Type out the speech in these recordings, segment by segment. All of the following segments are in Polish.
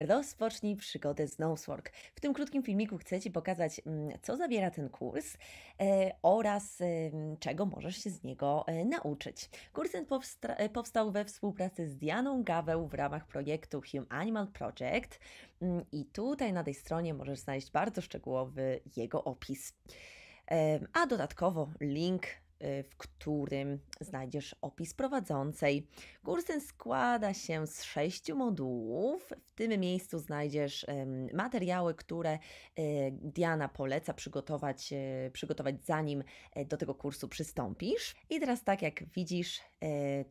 Rozpocznij przygodę z Nosework. W tym krótkim filmiku chcę Ci pokazać, mm, co zawiera ten kurs e, oraz e, czego możesz się z niego e, nauczyć. Kurs ten powsta powstał we współpracy z Dianą Gaweł w ramach projektu Human Animal Project mm, i tutaj na tej stronie możesz znaleźć bardzo szczegółowy jego opis. A dodatkowo link Y, w którym znajdziesz opis prowadzącej. Kurs ten składa się z sześciu modułów. W tym miejscu znajdziesz materiały, które y, Diana poleca przygotować, y, przygotować zanim do tego kursu przystąpisz. I teraz, tak jak widzisz,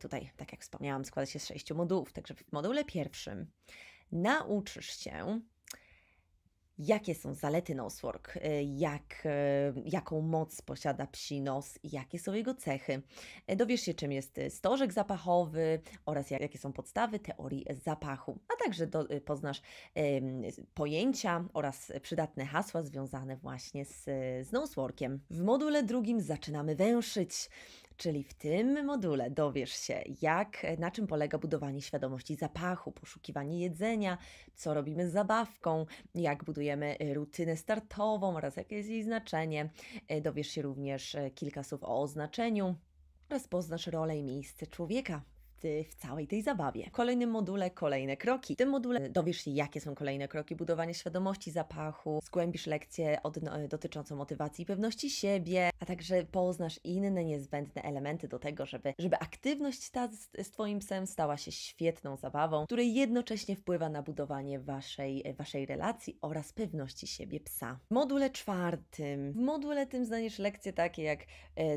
tutaj, tak jak wspomniałam, składa się z sześciu modułów. Także w module pierwszym nauczysz się Jakie są zalety nosework? Y, jak, y, jaką moc posiada psi nos? Jakie są jego cechy? Y, dowiesz się, czym jest stożek zapachowy oraz jakie są podstawy teorii zapachu, a także do, poznasz pojęcia oraz przydatne hasła związane właśnie z, z noseworkiem. W module drugim zaczynamy węszyć. Czyli w tym module dowiesz się, jak, na czym polega budowanie świadomości zapachu, poszukiwanie jedzenia, co robimy z zabawką, jak budujemy y, rutynę startową oraz jakie jest jej znaczenie. Y, dowiesz się również y, kilka słów o oznaczeniu oraz poznasz rolę i miejsce człowieka Y, w całej tej zabawie. W kolejnym module kolejne kroki. W tym module dowiesz się, jakie są kolejne kroki budowania świadomości zapachu, zgłębisz lekcję odno- y, dotyczącą motywacji i pewności siebie, a także poznasz inne niezbędne elementy do tego, żeby, żeby aktywność ta z, z Twoim psem stała się świetną zabawą, której jednocześnie wpływa na budowanie waszej, y, waszej relacji oraz pewności siebie psa. W module czwartym. W module tym znajdziesz lekcje takie jak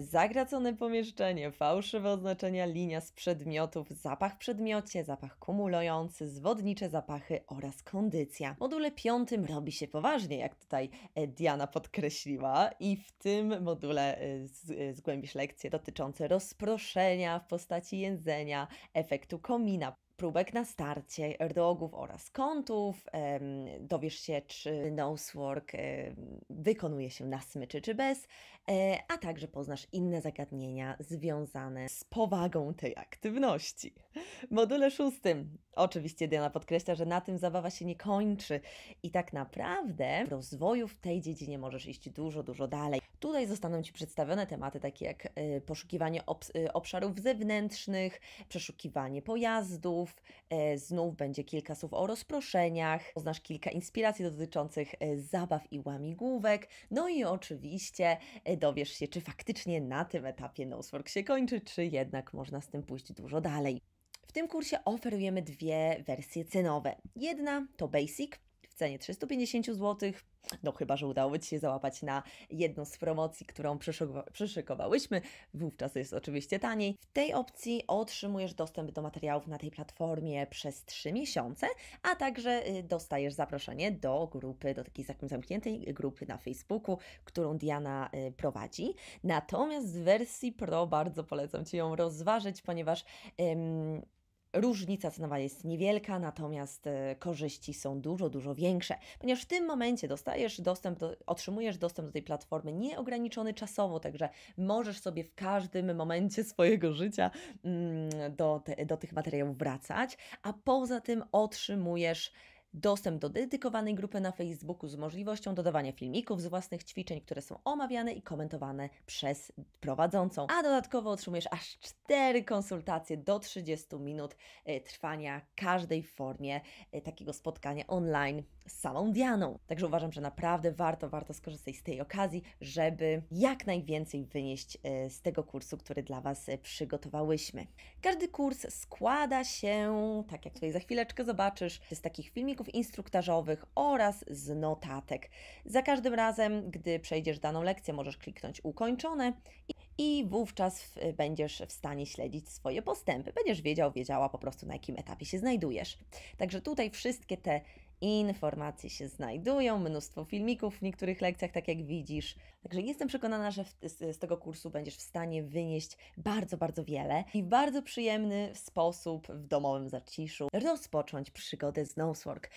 zagracone pomieszczenie, fałszywe oznaczenia, linia z przedmiotem, przedmiotów, zapach w przedmiocie, zapach kumulujący, zwodnicze zapachy oraz kondycja. W module piątym robi się poważnie, jak tutaj e, Diana podkreśliła i w tym module e, e, zgłębisz lekcje dotyczące rozproszenia w postaci jedzenia, efektu komina, próbek na starcie, rogów oraz kątów. Dowiesz się, czy nosework wykonuje się na smyczy czy bez, e, a także poznasz inne zagadnienia związane z powagą tej aktywności. W module szóstym oczywiście Diana podkreśla, że na tym zabawa się nie kończy i tak naprawdę w rozwoju w tej dziedzinie możesz iść dużo, dużo dalej. Tutaj zostaną Ci przedstawione tematy takie jak y, poszukiwanie y, obszarów zewnętrznych, przeszukiwanie pojazdów, y, znów będzie kilka słów o rozproszeniach, poznasz kilka inspiracji dotyczących zabaw i łamigłówek, no i oczywiście dowiesz się, czy faktycznie na tym etapie nosework się kończy, czy jednak można z tym pójść dużo dalej. W tym kursie oferujemy dwie wersje cenowe. Jedna to Basic, cenie 350 zł. No chyba, że udało Ci się załapać na jedną z promocji, którą przyszykowałyśmy. Wówczas jest oczywiście taniej. W tej opcji otrzymujesz dostęp do materiałów na tej platformie przez 3 miesiące, a także y, dostajesz zaproszenie do grupy, do takiej zamkniętej grupy na Facebooku, którą Diana y, prowadzi. Natomiast w wersji Pro bardzo polecam Ci ją rozważyć, ponieważ... Ym, Różnica cenowa jest niewielka, natomiast e, korzyści są dużo, dużo większe, ponieważ w tym momencie dostajesz dostęp, do, otrzymujesz dostęp do tej platformy nieograniczony czasowo, także możesz sobie w każdym momencie swojego życia mm, do, te, do tych materiałów wracać, a poza tym otrzymujesz dostęp do dedykowanej grupy na Facebooku z możliwością dodawania filmików z własnych ćwiczeń, które są omawiane i komentowane przez prowadzącą. A dodatkowo otrzymujesz aż 4 konsultacje do 30 minut e, trwania każdej formie e, takiego spotkania online z samą Dianą. Także uważam, że naprawdę warto, warto skorzystać z tej okazji, żeby jak najwięcej wynieść e, z tego kursu, który dla Was przygotowałyśmy. Każdy kurs składa się, tak jak tutaj za chwileczkę zobaczysz, z takich filmików, pliczków instruktażowych oraz z notatek. Za każdym razem, gdy przejdziesz daną lekcję, możesz kliknąć ukończone i wówczas będziesz w stanie śledzić swoje postępy. Będziesz wiedział, wiedziała po prostu na jakim etapie się znajdujesz. Także tutaj wszystkie te informacje się znajdują, mnóstwo filmików w niektórych lekcjach, tak jak widzisz. Także jestem przekonana, że z, tego kursu będziesz w stanie wynieść bardzo, bardzo wiele i w bardzo przyjemny sposób w domowym zaciszu rozpocząć przygodę z nosework.